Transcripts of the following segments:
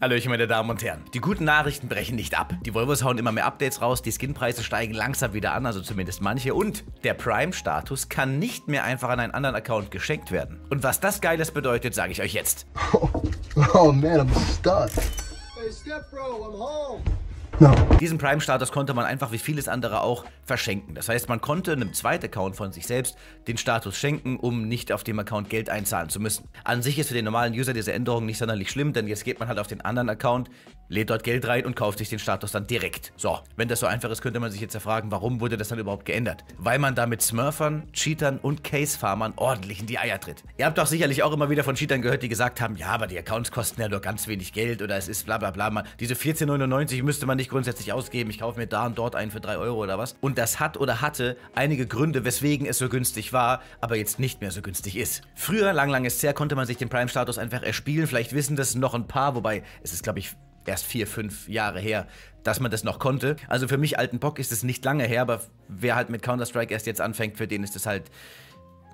Hallöchen meine Damen und Herren. Die guten Nachrichten brechen nicht ab. Die Volvos hauen immer mehr Updates raus, die Skinpreise steigen langsam wieder an, also zumindest manche. Und der Prime-Status kann nicht mehr einfach an einen anderen Account geschenkt werden. Und was das Geiles bedeutet, sage ich euch jetzt. Oh, oh man, I'm stuck. Hey, Step Bro, I'm home. No. Diesen Prime-Status konnte man einfach wie vieles andere auch verschenken. Das heißt, man konnte einem zweiten account von sich selbst den Status schenken, um nicht auf dem Account Geld einzahlen zu müssen. An sich ist für den normalen User diese Änderung nicht sonderlich schlimm, denn jetzt geht man halt auf den anderen Account, lädt dort Geld rein und kauft sich den Status dann direkt. So, wenn das so einfach ist, könnte man sich jetzt ja fragen, warum wurde das dann überhaupt geändert? Weil man damit Smurfern, Cheatern und Case-Farmern ordentlich in die Eier tritt. Ihr habt doch sicherlich auch immer wieder von Cheatern gehört, die gesagt haben, ja, aber die Accounts kosten ja nur ganz wenig Geld oder es ist bla bla bla. Man, diese 14,99 müsste man nicht nicht grundsätzlich ausgeben, ich kaufe mir da und dort einen für 3 Euro oder was. Und das hat oder hatte einige Gründe, weswegen es so günstig war, aber jetzt nicht mehr so günstig ist. Früher, lang, lang ist her, konnte man sich den Prime-Status einfach erspielen. Vielleicht wissen das noch ein paar, wobei es ist, glaube ich, erst 4, 5 Jahre her, dass man das noch konnte. Also für mich alten Bock ist es nicht lange her, aber wer halt mit Counter-Strike erst jetzt anfängt, für den ist das halt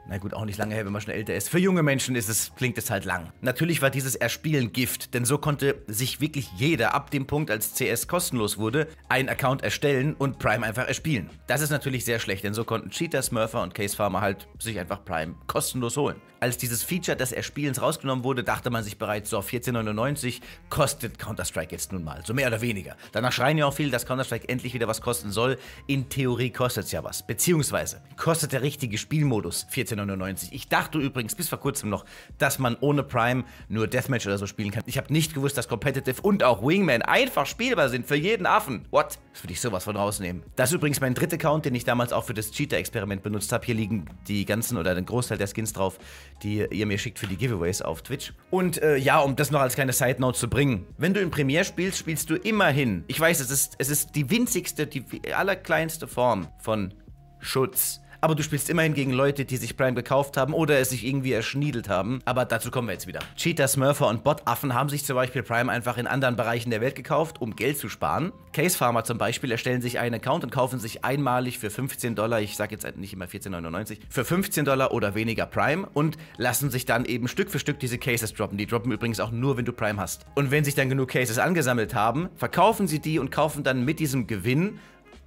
na gut, auch nicht lange her, wenn man schon älter ist. Für junge Menschen ist es, klingt es halt lang. Natürlich war dieses Erspielen Gift, denn so konnte sich wirklich jeder ab dem Punkt, als CS kostenlos wurde, einen Account erstellen und Prime einfach erspielen. Das ist natürlich sehr schlecht, denn so konnten Cheater, Smurfer und Case Farmer halt sich einfach Prime kostenlos holen. Als dieses Feature des Erspielens rausgenommen wurde, dachte man sich bereits, so auf 14,99 kostet Counter-Strike jetzt nun mal, so mehr oder weniger. Danach schreien ja auch viele, dass Counter-Strike endlich wieder was kosten soll. In Theorie kostet es ja was, beziehungsweise kostet der richtige Spielmodus 14,99. 16,99. Ich dachte übrigens bis vor kurzem noch, dass man ohne Prime nur Deathmatch oder so spielen kann. Ich habe nicht gewusst, dass Competitive und auch Wingman einfach spielbar sind für jeden Affen. What? Das würde ich sowas von rausnehmen. Das ist übrigens mein dritter Account, den ich damals auch für das Cheater-Experiment benutzt habe. Hier liegen die ganzen oder den Großteil der Skins drauf, die ihr mir schickt für die Giveaways auf Twitch. Und äh, ja, um das noch als kleine Side-Note zu bringen. Wenn du in Premiere spielst, spielst du immerhin. Ich weiß, es ist, es ist die winzigste, die allerkleinste Form von Schutz aber du spielst immerhin gegen Leute, die sich Prime gekauft haben oder es sich irgendwie erschniedelt haben. Aber dazu kommen wir jetzt wieder. Cheater, Smurfer und Bot-Affen haben sich zum Beispiel Prime einfach in anderen Bereichen der Welt gekauft, um Geld zu sparen. Case Farmer zum Beispiel erstellen sich einen Account und kaufen sich einmalig für 15 Dollar, ich sag jetzt halt nicht immer 14,99, für 15 Dollar oder weniger Prime und lassen sich dann eben Stück für Stück diese Cases droppen. Die droppen übrigens auch nur, wenn du Prime hast. Und wenn sich dann genug Cases angesammelt haben, verkaufen sie die und kaufen dann mit diesem Gewinn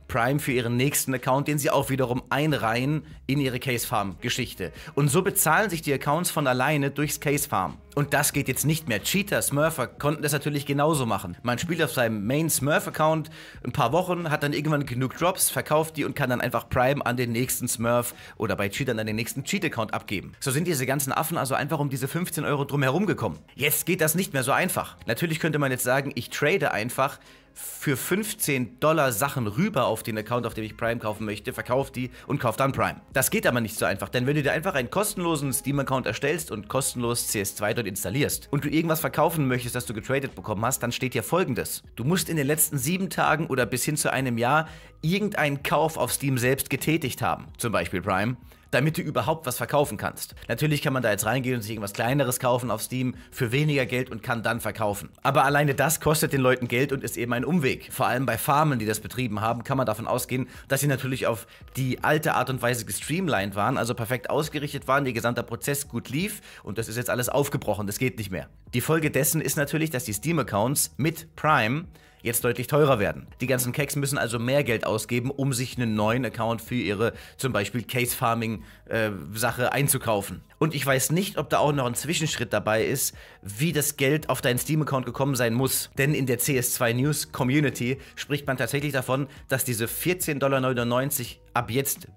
Prime für ihren nächsten Account, den sie auch wiederum einreihen in ihre Case Farm Geschichte. Und so bezahlen sich die Accounts von alleine durchs Case Farm. Und das geht jetzt nicht mehr. Cheater, Smurfer konnten das natürlich genauso machen. Man spielt auf seinem Main Smurf Account ein paar Wochen, hat dann irgendwann genug Drops, verkauft die und kann dann einfach Prime an den nächsten Smurf oder bei Cheatern an den nächsten Cheat Account abgeben. So sind diese ganzen Affen also einfach um diese 15 Euro drum herum gekommen. Jetzt geht das nicht mehr so einfach. Natürlich könnte man jetzt sagen, ich trade einfach für 15 Dollar Sachen rüber auf den Account, auf dem ich Prime kaufen möchte, verkauft die und kauft dann Prime. Das geht aber nicht so einfach, denn wenn du dir einfach einen kostenlosen Steam-Account erstellst und kostenlos CS2 dort installierst und du irgendwas verkaufen möchtest, das du getradet bekommen hast, dann steht hier folgendes. Du musst in den letzten sieben Tagen oder bis hin zu einem Jahr irgendeinen Kauf auf Steam selbst getätigt haben, zum Beispiel Prime damit du überhaupt was verkaufen kannst. Natürlich kann man da jetzt reingehen und sich irgendwas Kleineres kaufen auf Steam für weniger Geld und kann dann verkaufen. Aber alleine das kostet den Leuten Geld und ist eben ein Umweg. Vor allem bei Farmen, die das betrieben haben, kann man davon ausgehen, dass sie natürlich auf die alte Art und Weise gestreamlined waren, also perfekt ausgerichtet waren, ihr gesamter Prozess gut lief und das ist jetzt alles aufgebrochen, das geht nicht mehr. Die Folge dessen ist natürlich, dass die Steam-Accounts mit Prime jetzt deutlich teurer werden. Die ganzen Keks müssen also mehr Geld ausgeben, um sich einen neuen Account für ihre zum Beispiel Case Farming äh, Sache einzukaufen. Und ich weiß nicht, ob da auch noch ein Zwischenschritt dabei ist, wie das Geld auf deinen Steam-Account gekommen sein muss. Denn in der CS2 News Community spricht man tatsächlich davon, dass diese 14,99 Dollar ab jetzt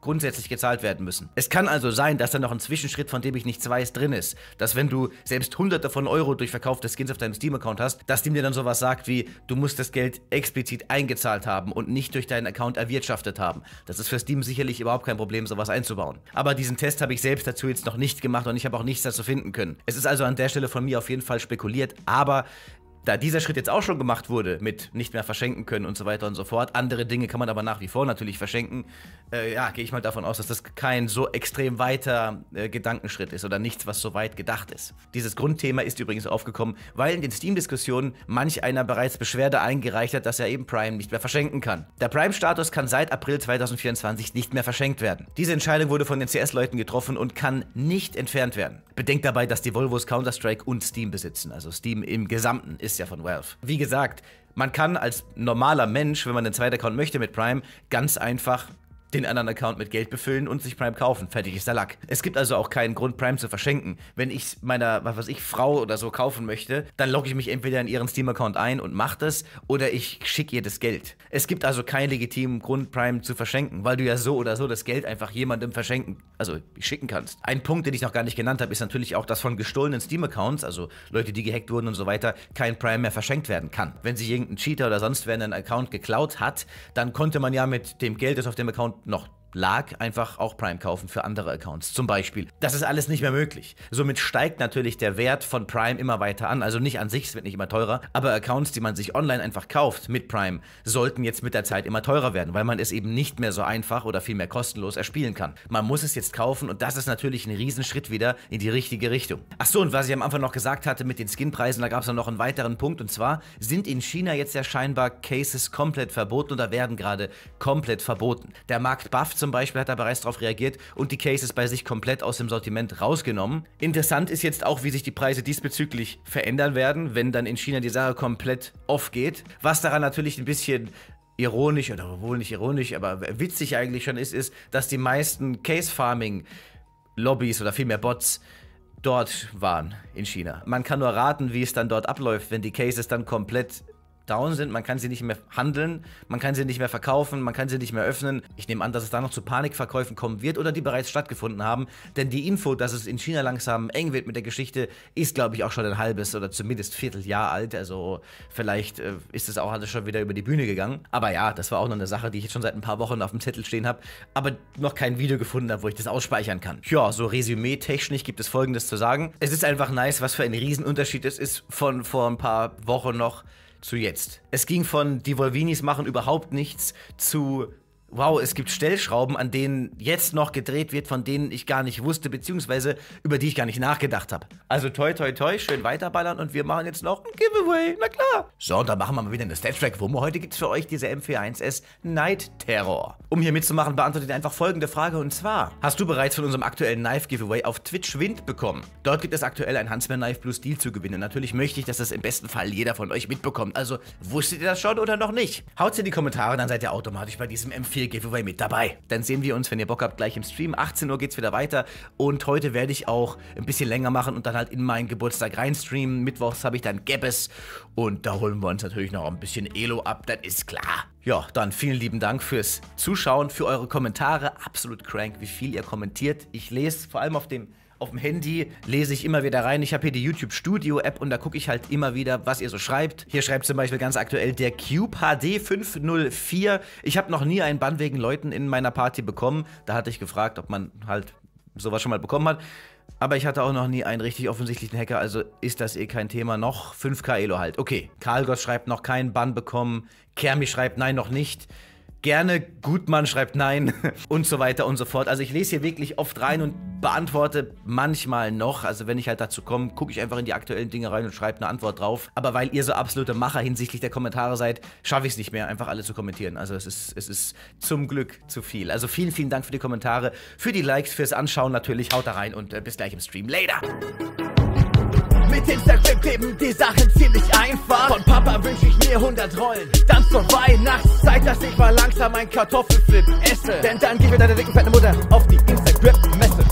grundsätzlich gezahlt werden müssen. Es kann also sein, dass da noch ein Zwischenschritt, von dem ich nichts weiß, drin ist. Dass wenn du selbst hunderte von Euro durch verkaufte Skins auf deinem Steam-Account hast, dass Steam dir dann sowas sagt wie, du musst das Geld explizit eingezahlt haben und nicht durch deinen Account erwirtschaftet haben. Das ist für Steam sicherlich überhaupt kein Problem, sowas einzubauen. Aber diesen Test habe ich selbst dazu jetzt noch nicht gemacht und ich habe auch nichts dazu finden können. Es ist also an der Stelle von mir auf jeden Fall spekuliert, aber da dieser Schritt jetzt auch schon gemacht wurde mit nicht mehr verschenken können und so weiter und so fort, andere Dinge kann man aber nach wie vor natürlich verschenken, äh, ja, gehe ich mal davon aus, dass das kein so extrem weiter äh, Gedankenschritt ist oder nichts, was so weit gedacht ist. Dieses Grundthema ist übrigens aufgekommen, weil in den Steam-Diskussionen manch einer bereits Beschwerde eingereicht hat, dass er eben Prime nicht mehr verschenken kann. Der Prime-Status kann seit April 2024 nicht mehr verschenkt werden. Diese Entscheidung wurde von den CS-Leuten getroffen und kann nicht entfernt werden. Bedenkt dabei, dass die Volvos Counter-Strike und Steam besitzen, also Steam im Gesamten ist ist ja von Valve. Wie gesagt, man kann als normaler Mensch, wenn man einen zweiten Account möchte mit Prime, ganz einfach den anderen Account mit Geld befüllen und sich Prime kaufen. Fertig ist der Lack. Es gibt also auch keinen Grund, Prime zu verschenken. Wenn ich meiner, was weiß ich, Frau oder so kaufen möchte, dann logge ich mich entweder in ihren Steam-Account ein und mache das oder ich schicke ihr das Geld. Es gibt also keinen legitimen Grund, Prime zu verschenken, weil du ja so oder so das Geld einfach jemandem verschenken, also schicken kannst. Ein Punkt, den ich noch gar nicht genannt habe, ist natürlich auch, dass von gestohlenen Steam-Accounts, also Leute, die gehackt wurden und so weiter, kein Prime mehr verschenkt werden kann. Wenn sich irgendein Cheater oder sonst wer einen Account geklaut hat, dann konnte man ja mit dem Geld, das auf dem Account noch lag einfach auch Prime kaufen für andere Accounts. Zum Beispiel. Das ist alles nicht mehr möglich. Somit steigt natürlich der Wert von Prime immer weiter an. Also nicht an sich, es wird nicht immer teurer, aber Accounts, die man sich online einfach kauft mit Prime, sollten jetzt mit der Zeit immer teurer werden, weil man es eben nicht mehr so einfach oder vielmehr kostenlos erspielen kann. Man muss es jetzt kaufen und das ist natürlich ein Riesenschritt wieder in die richtige Richtung. Achso, und was ich am Anfang noch gesagt hatte mit den Skinpreisen, da gab es noch einen weiteren Punkt und zwar sind in China jetzt ja scheinbar Cases komplett verboten oder werden gerade komplett verboten. Der Markt bufft zum Beispiel hat da bereits darauf reagiert und die Cases bei sich komplett aus dem Sortiment rausgenommen. Interessant ist jetzt auch, wie sich die Preise diesbezüglich verändern werden, wenn dann in China die Sache komplett off geht. Was daran natürlich ein bisschen ironisch oder wohl nicht ironisch, aber witzig eigentlich schon ist, ist, dass die meisten Case-Farming-Lobbys oder vielmehr Bots dort waren in China. Man kann nur raten, wie es dann dort abläuft, wenn die Cases dann komplett down sind, man kann sie nicht mehr handeln, man kann sie nicht mehr verkaufen, man kann sie nicht mehr öffnen. Ich nehme an, dass es da noch zu Panikverkäufen kommen wird oder die bereits stattgefunden haben, denn die Info, dass es in China langsam eng wird mit der Geschichte, ist glaube ich auch schon ein halbes oder zumindest Vierteljahr alt, also vielleicht äh, ist es auch alles schon wieder über die Bühne gegangen. Aber ja, das war auch noch eine Sache, die ich jetzt schon seit ein paar Wochen auf dem Zettel stehen habe, aber noch kein Video gefunden habe, wo ich das ausspeichern kann. Ja, so resümee-technisch gibt es folgendes zu sagen. Es ist einfach nice, was für ein Riesenunterschied es ist von vor ein paar Wochen noch zu jetzt. Es ging von die Volvinis machen überhaupt nichts zu wow, es gibt Stellschrauben, an denen jetzt noch gedreht wird, von denen ich gar nicht wusste, beziehungsweise über die ich gar nicht nachgedacht habe. Also toi, toi, toi, schön weiterballern und wir machen jetzt noch ein Giveaway, na klar. So, und dann machen wir mal wieder eine Stage-Track. Wummo, heute es für euch diese M41S Night Terror. Um hier mitzumachen, beantwortet ihr einfach folgende Frage und zwar, hast du bereits von unserem aktuellen Knife-Giveaway auf Twitch Wind bekommen? Dort gibt es aktuell ein Huntsman Knife Plus Deal zu gewinnen. Natürlich möchte ich, dass das im besten Fall jeder von euch mitbekommt. Also, wusstet ihr das schon oder noch nicht? Haut's in die Kommentare, dann seid ihr automatisch bei diesem M4 4 Giveaway mit dabei. Dann sehen wir uns, wenn ihr Bock habt, gleich im Stream. 18 Uhr geht's wieder weiter und heute werde ich auch ein bisschen länger machen und dann halt in meinen Geburtstag rein streamen. Mittwochs habe ich dann Gäbes und da holen wir uns natürlich noch ein bisschen Elo ab, das ist klar. Ja, dann vielen lieben Dank fürs Zuschauen, für eure Kommentare. Absolut crank, wie viel ihr kommentiert. Ich lese vor allem auf dem auf dem Handy lese ich immer wieder rein. Ich habe hier die YouTube Studio App und da gucke ich halt immer wieder, was ihr so schreibt. Hier schreibt zum Beispiel ganz aktuell der Cube HD 504. Ich habe noch nie einen Bann wegen Leuten in meiner Party bekommen. Da hatte ich gefragt, ob man halt sowas schon mal bekommen hat. Aber ich hatte auch noch nie einen richtig offensichtlichen Hacker, also ist das eh kein Thema. Noch 5K Elo halt. Okay. Karl Karlgott schreibt noch keinen Bann bekommen. Kermi schreibt nein, noch nicht. Gerne Gutmann schreibt nein und so weiter und so fort. Also ich lese hier wirklich oft rein und beantworte manchmal noch, also wenn ich halt dazu komme, gucke ich einfach in die aktuellen Dinge rein und schreibe eine Antwort drauf. Aber weil ihr so absolute Macher hinsichtlich der Kommentare seid, schaffe ich es nicht mehr, einfach alle zu kommentieren. Also es ist, es ist zum Glück zu viel. Also vielen, vielen Dank für die Kommentare, für die Likes, fürs Anschauen natürlich. Haut da rein und äh, bis gleich im Stream. Later! Mit Instagram kleben die Sachen ziemlich einfach. Von Papa wünsche ich mir 100 Rollen. Dann zur Weihnachtszeit, dass ich mal langsam ein Kartoffelflip esse. Denn dann gib mir deine dicken fette Mutter auf die Instagram-Messe.